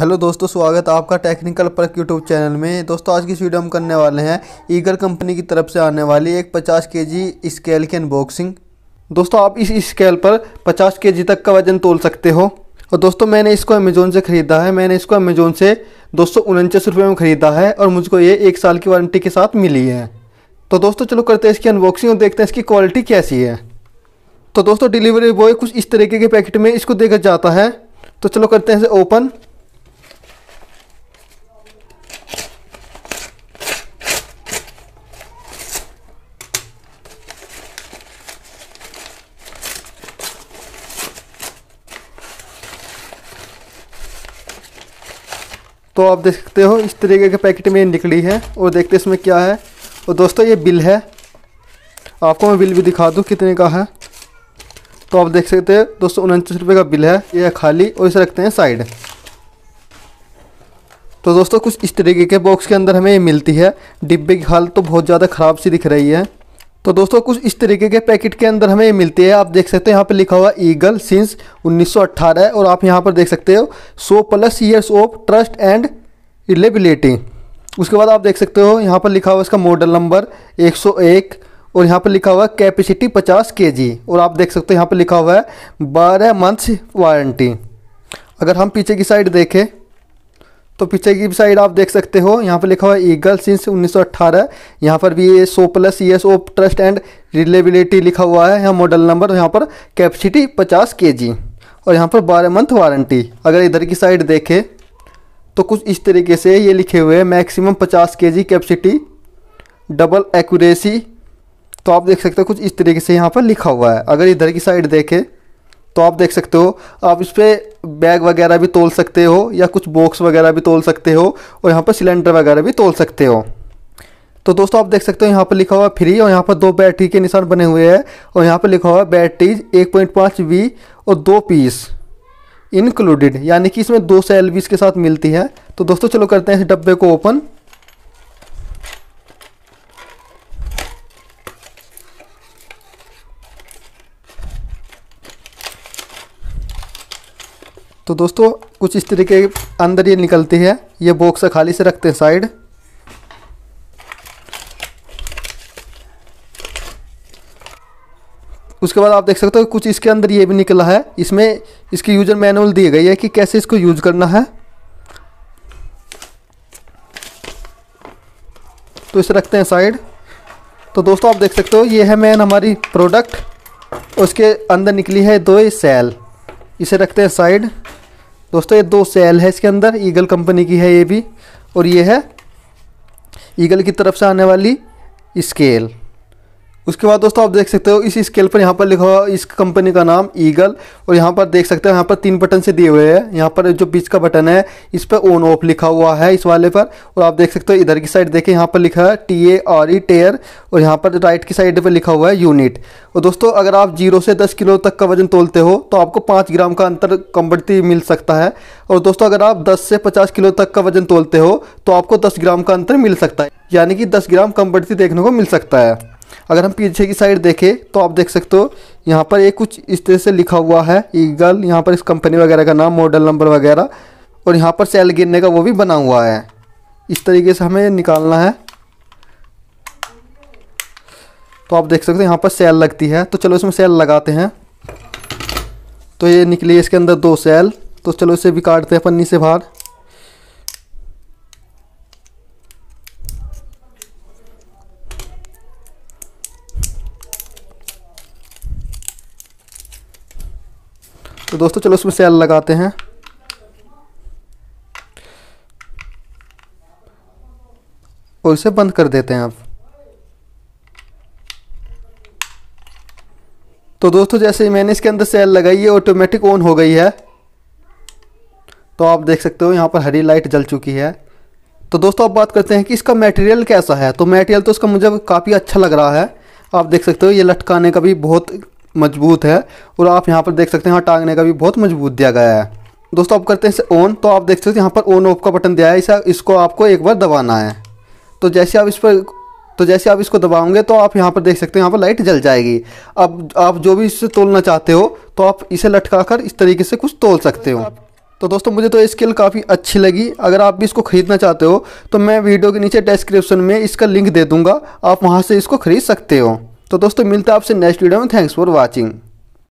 hello दोस्तों स्वागत है आपका टेक्निकल पर यूट्यूब चैनल में दोस्तों आज की इस वीडियो हम करने वाले हैं ईगर कंपनी की तरफ से आने वाली एक 50 केजी स्केल की अनबॉक्सिंग दोस्तों आप इस स्केल पर 50 केजी तक का वज़न तोल सकते हो और दोस्तों मैंने इसको अमेज़ोन से ख़रीदा है मैंने इसको अमेज़ोन से दो सौ में ख़रीदा है और मुझको ये एक साल की वारंटी के साथ मिली है तो दोस्तों चलो करते हैं इसकी अनबॉक्सिंग और देखते हैं इसकी क्वालिटी कैसी है तो दोस्तों डिलीवरी बॉय कुछ इस तरीके के पैकेट में इसको देकर जाता है तो चलो करते हैं इसे ओपन तो आप देख सकते हो इस तरीके के पैकेट में निकली है और देखते इसमें क्या है और दोस्तों ये बिल है आपको मैं बिल भी दिखा दूँ कितने का है तो आप देख सकते हैं दोस्तों उनतीस रुपये का बिल है ये है खाली और इसे रखते हैं साइड तो दोस्तों कुछ इस तरीके के बॉक्स के अंदर हमें ये मिलती है डिब्बे की हालत तो बहुत ज़्यादा ख़राब सी दिख रही है तो दोस्तों कुछ इस तरीके के पैकेट के अंदर हमें मिलते हैं आप देख सकते हैं यहाँ पे लिखा हुआ ईगल सिंस 1918 है और आप यहाँ पर देख सकते हो 100 plus years of trust and reliability उसके बाद आप देख सकते हो यहाँ पर लिखा हुआ इसका मॉडल नंबर 101 और यहाँ पर लिखा हुआ है कैपेसिटी 50 के और आप देख सकते हो यहाँ पर लिखा हुआ है बारह मंथ्स वारंटी अगर हम पीछे की साइड देखें तो पीछे की साइड आप देख सकते हो यहाँ पर लिखा हुआ ईगल सिंस 1918 यहाँ पर भी ये सो plus E S O trust and reliability लिखा हुआ है यहाँ मॉडल नंबर यहाँ पर कैपेसिटी 50 के और यहाँ पर 12 मंथ वारंटी अगर इधर की साइड देखें तो कुछ इस तरीके से ये लिखे हुए हैं मैक्सिमम 50 के कैपेसिटी डबल एक्यूरेसी तो आप देख सकते हो कुछ इस तरीके से यहाँ पर लिखा हुआ है अगर इधर की साइड देखें तो आप देख सकते हो आप इस पर बैग वगैरह भी तोल सकते हो या कुछ बॉक्स वगैरह भी तोल सकते हो और यहाँ पर सिलेंडर वगैरह भी तोल सकते हो तो दोस्तों आप देख सकते हो यहाँ पर लिखा हुआ फ्री और यहाँ पर दो बैटरी के निशान बने हुए हैं और यहाँ पर लिखा हुआ बैटरीज एक पॉइंट पाँच वी और दो पीस इंक्लूडेड यानी कि इसमें दो सौ एल के साथ मिलती है तो दोस्तों चलो करते हैं इस डब्बे को ओपन तो दोस्तों कुछ इस तरीके के अंदर ये निकलती है ये बॉक्स खाली से रखते हैं साइड उसके बाद आप देख सकते हो कुछ इसके अंदर ये भी निकला है इसमें इसकी यूजर मैनुअल दी गई है कि कैसे इसको यूज करना है तो इसे रखते हैं साइड तो दोस्तों आप देख सकते हो ये है मैन हमारी प्रोडक्ट उसके अंदर निकली है दो सेल इसे रखते हैं साइड दोस्तों ये दो सेल है इसके अंदर ईगल कंपनी की है ये भी और ये है ईगल की तरफ से आने वाली स्केल उसके बाद दोस्तों आप देख सकते हो इस स्केल पर यहाँ पर लिखा हुआ इस कंपनी का नाम ईगल और यहाँ पर देख सकते हो यहाँ पर तीन बटन से दिए हुए हैं यहाँ पर जो बीच का बटन है इस पर ऑन ऑफ लिखा हुआ है इस वाले पर और आप देख सकते हो इधर की साइड देखें यहाँ पर लिखा है टी ए आर ई टेयर और यहाँ पर राइट की साइड पर लिखा हुआ है यूनिट और दोस्तों अगर आप जीरो से दस किलो तक का वजन तोलते हो तो आपको पाँच ग्राम का अंतर कम बढ़ती मिल सकता है और दोस्तों अगर आप दस से पचास किलो तक का वजन तोलते हो तो आपको दस ग्राम का अंतर मिल सकता है यानी कि दस ग्राम कम बढ़ती देखने को मिल सकता है अगर हम पीछे की साइड देखें तो आप देख सकते हो यहाँ पर ये कुछ इस तरह से लिखा हुआ है ईगल यहाँ पर इस कंपनी वगैरह का नाम मॉडल नंबर वगैरह और यहाँ पर सेल गिरने का वो भी बना हुआ है इस तरीके से हमें निकालना है तो आप देख सकते हो यहाँ पर सेल लगती है तो चलो इसमें सेल लगाते हैं तो ये निकली इसके अंदर दो सेल तो चलो इसे भी काटते हैं पन्नी से बाहर तो दोस्तों चलो उसमें सेल लगाते हैं और इसे बंद कर देते हैं आप तो दोस्तों जैसे ही मैंने इसके अंदर सेल लगाई है ऑटोमेटिक ऑन हो गई है तो आप देख सकते हो यहाँ पर हरी लाइट जल चुकी है तो दोस्तों अब बात करते हैं कि इसका मटेरियल कैसा है तो मटेरियल तो इसका मुझे काफ़ी अच्छा लग रहा है आप देख सकते हो ये लटकाने का भी बहुत मजबूत है और आप यहाँ पर देख सकते हैं यहाँ टांगने का भी बहुत मजबूत दिया गया है दोस्तों आप करते हैं इसे ऑन तो आप देख सकते हैं यहाँ पर ऑन ऑफ का बटन दिया है इसे इसको आपको एक बार दबाना है तो जैसे आप इस पर तो जैसे आप इसको दबाओगे तो आप यहाँ पर देख सकते हैं यहाँ पर लाइट जल जाएगी अब आप जो भी इससे तोलना चाहते हो तो आप इसे लटका कर इस तरीके से कुछ तोल सकते हो तो दोस्तों मुझे तो ये स्किल काफ़ी अच्छी लगी अगर आप भी इसको ख़रीदना चाहते हो तो मैं वीडियो के नीचे डिस्क्रिप्शन में इसका लिंक दे दूँगा आप वहाँ से इसको ख़रीद सकते हो तो दोस्तों मिलता है आपसे नेक्स्ट वीडियो में थैंक्स फॉर वॉचिंग